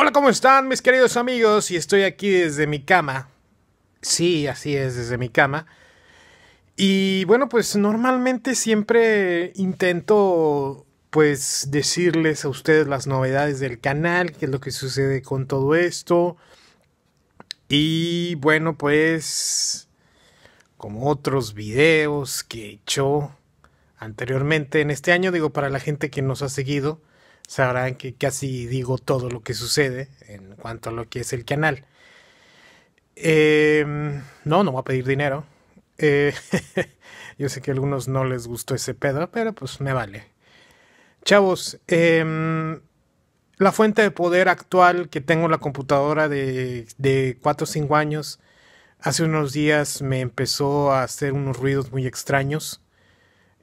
Hola, ¿cómo están mis queridos amigos? Y estoy aquí desde mi cama. Sí, así es, desde mi cama. Y bueno, pues normalmente siempre intento pues decirles a ustedes las novedades del canal, qué es lo que sucede con todo esto. Y bueno, pues como otros videos que he hecho anteriormente en este año, digo para la gente que nos ha seguido, sabrán que casi digo todo lo que sucede en cuanto a lo que es el canal. Em, no, no voy a pedir dinero. Eh, yo sé que a algunos no les gustó ese pedo, pero pues me vale. Chavos, em, la fuente de poder actual que tengo en la computadora de, de 4 o 5 años, hace unos días me empezó a hacer unos ruidos muy extraños.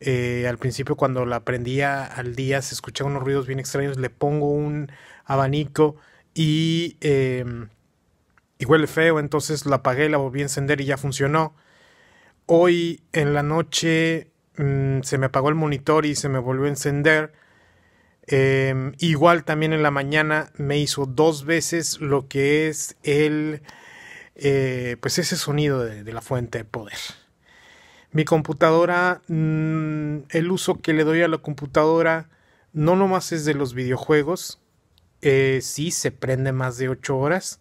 Eh, al principio cuando la prendía al día se escuchaban unos ruidos bien extraños, le pongo un abanico y, huele em, feo, entonces la apagué, la volví a encender y ya funcionó. Hoy en la noche mm, se me apagó el monitor y se me volvió a encender. Em, igual también en la mañana me hizo dos veces lo que es el eh, pues ese sonido de la fuente de poder. Mi computadora, mm, el uso que le doy a la computadora no nomás es de los videojuegos, eh, sí se prende más de 8 horas,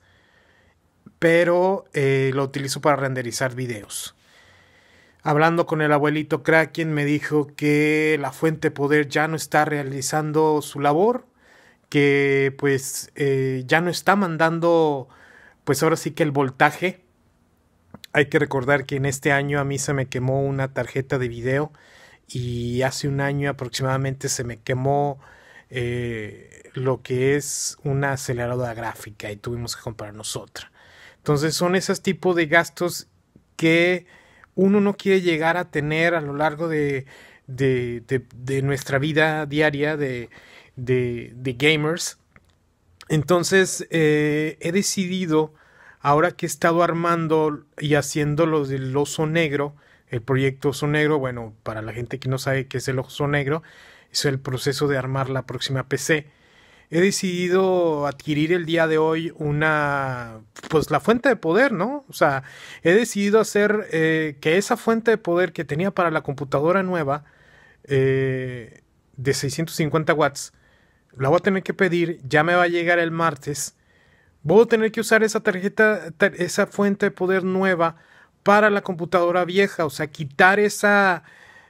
pero eh, lo utilizo para renderizar videos. Hablando con el abuelito Kraken me dijo que la fuente poder ya no está realizando su labor, que pues eh, ya no está mandando pues ahora sí que el voltaje hay que recordar que en este año a mí se me quemó una tarjeta de video y hace un año aproximadamente se me quemó eh, lo que es una aceleradora gráfica y tuvimos que comprarnos otra. Entonces son esos tipos de gastos que uno no quiere llegar a tener a lo largo de, de, de, nuestra vida diaria de, gamers. Entonces eh, he decidido ahora que he estado armando y haciendo lo del oso negro, el proyecto oso negro, bueno, para la gente que no sabe qué es el oso negro, es el proceso de armar la próxima PC. He decidido adquirir el día de hoy una, pues la fuente de poder, ¿no? O sea, he decidido hacer eh, que esa fuente de poder que tenía para la computadora nueva eh, de 650 watts, la voy a tener que pedir, ya me va a llegar el martes Voy a tener que usar esa tarjeta, esa fuente de poder nueva para la computadora vieja, o sea, quitar esa,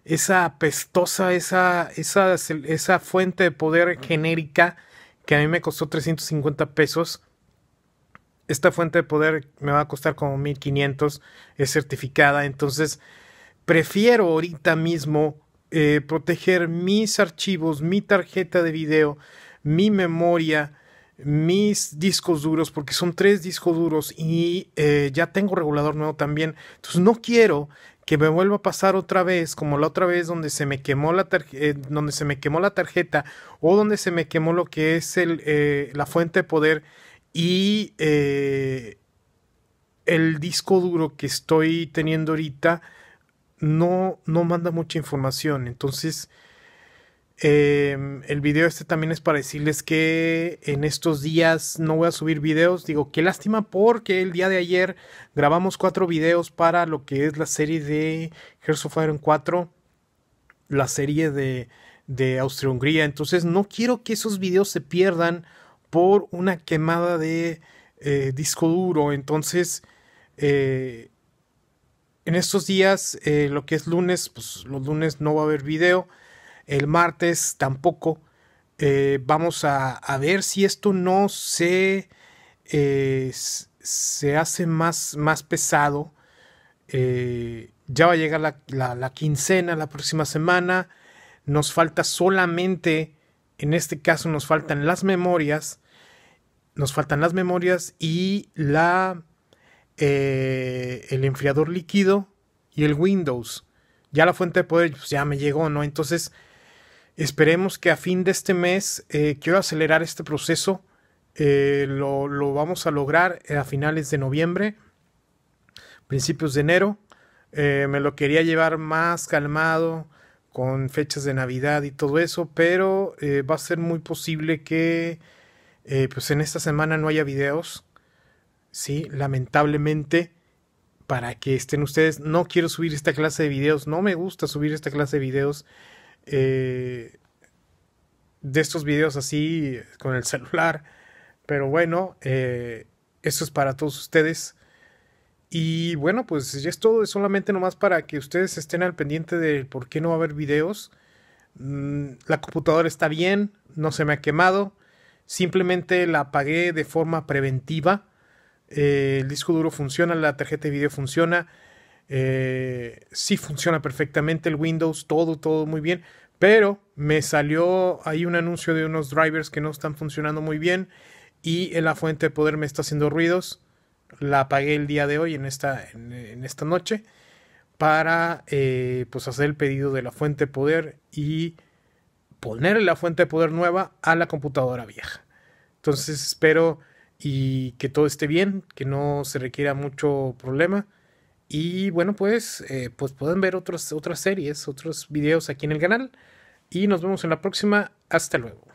esa apestosa, esa, esa, esa fuente de poder genérica que a mí me costó 350 pesos. Esta fuente de poder me va a costar como 1500, es certificada, entonces prefiero ahorita mismo eh, proteger mis archivos, mi tarjeta de video, mi memoria, mis discos duros, porque son tres discos duros y eh, ya tengo regulador nuevo también. Entonces no quiero que me vuelva a pasar otra vez, como la otra vez donde se me quemó la, eh, donde se me quemó la tarjeta o donde se me quemó lo que es el, eh, la fuente de poder y el disco duro que estoy teniendo ahorita no, no manda mucha información. Entonces Em, el video este también es para decirles que en estos días no voy a subir videos. Digo, qué lástima porque el día de ayer grabamos cuatro videos para lo que es la serie de Hearts of Iron 4, la serie de, de Austria-Hungría. Entonces no quiero que esos videos se pierdan por una quemada de eh, disco duro. Entonces... Eh, en estos días, eh, lo que es lunes, pues los lunes no va a haber video el martes tampoco. Eh, vamos a, a, ver si esto no se, eh, se hace más, más pesado. Eh, ya va a llegar la, la, quincena la próxima semana. Nos falta solamente, en este caso nos faltan las memorias. Nos faltan las memorias y la, el enfriador líquido y el Windows. Ya la fuente de poder pues, ya me llegó, ¿no? Entonces Esperemos que a fin de este mes eh, quiero acelerar este proceso. Eh, lo, lo, vamos a lograr eh, a finales de noviembre, principios de enero. me lo quería llevar más calmado con fechas de Navidad y todo eso, pero va a ser muy posible que pues en esta semana no haya videos. Sí, lamentablemente para que estén ustedes. No quiero subir esta clase de videos, no me gusta subir esta clase de videos eh, de estos videos así con el celular. Pero bueno, eh, esto es para todos ustedes. Y bueno, pues ya es todo. Es solamente nomás para que ustedes estén al pendiente de por qué no va a haber videos. Mm, la computadora está bien, no se me ha quemado. Simplemente la apagué de forma preventiva. Eh, el disco duro funciona, la tarjeta de video funciona. Eh, sí funciona perfectamente el Windows, todo, todo muy bien. Pero me salió ahí un anuncio de unos drivers que no están funcionando muy bien y la fuente de poder me está haciendo ruidos. La apagué el día de hoy, en esta, en, esta noche, para eh, pues hacer el pedido de la fuente de poder y poner la fuente de poder nueva a la computadora vieja. Entonces espero y que todo esté bien, que no se requiera mucho problema. Y bueno, pues, eh, pues pueden ver otras series, otros videos aquí en el canal. Y nos vemos en la próxima. Hasta luego.